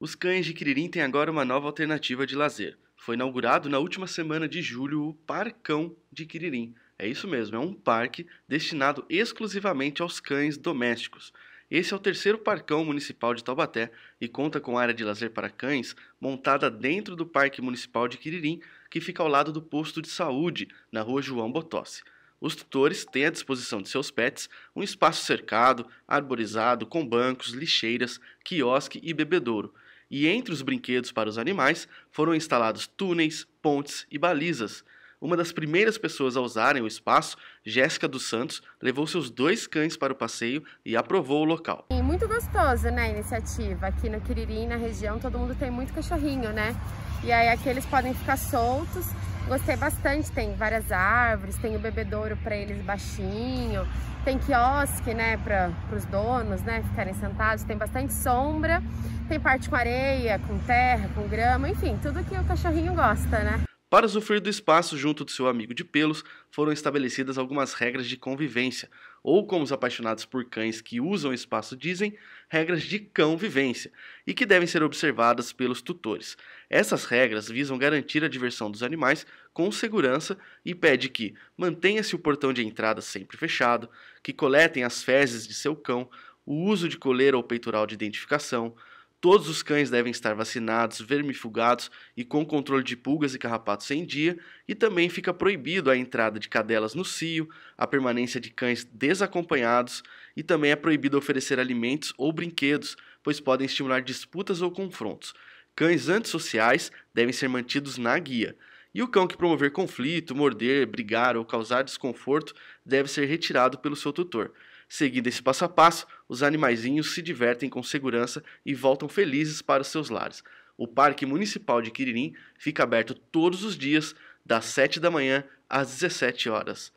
Os cães de Quiririm têm agora uma nova alternativa de lazer. Foi inaugurado na última semana de julho o Parcão de Quiririm. É isso mesmo, é um parque destinado exclusivamente aos cães domésticos. Esse é o terceiro parcão municipal de Taubaté e conta com área de lazer para cães montada dentro do Parque Municipal de Quiririm, que fica ao lado do posto de saúde, na rua João Botossi. Os tutores têm à disposição de seus pets um espaço cercado, arborizado, com bancos, lixeiras, quiosque e bebedouro e entre os brinquedos para os animais foram instalados túneis, pontes e balizas. Uma das primeiras pessoas a usarem o espaço, Jéssica dos Santos, levou seus dois cães para o passeio e aprovou o local. É muito gostoso, né, a iniciativa. Aqui no Quiririm, na região, todo mundo tem muito cachorrinho, né? E aí aqui eles podem ficar soltos Gostei bastante, tem várias árvores, tem o bebedouro para eles baixinho, tem quiosque, né, para os donos, né, ficarem sentados, tem bastante sombra, tem parte com areia, com terra, com grama, enfim, tudo que o cachorrinho gosta, né? Para usufruir do espaço junto do seu amigo de pelos, foram estabelecidas algumas regras de convivência, ou como os apaixonados por cães que usam espaço dizem, regras de cão vivência, e que devem ser observadas pelos tutores. Essas regras visam garantir a diversão dos animais com segurança e pede que mantenha-se o portão de entrada sempre fechado, que coletem as fezes de seu cão, o uso de coleira ou peitoral de identificação, Todos os cães devem estar vacinados, vermifugados e com controle de pulgas e carrapatos em dia, e também fica proibido a entrada de cadelas no cio, a permanência de cães desacompanhados e também é proibido oferecer alimentos ou brinquedos, pois podem estimular disputas ou confrontos. Cães antissociais devem ser mantidos na guia. E o cão que promover conflito, morder, brigar ou causar desconforto deve ser retirado pelo seu tutor. Seguindo esse passo a passo, os animaizinhos se divertem com segurança e voltam felizes para os seus lares. O Parque Municipal de Quiririm fica aberto todos os dias, das 7 da manhã às 17 horas.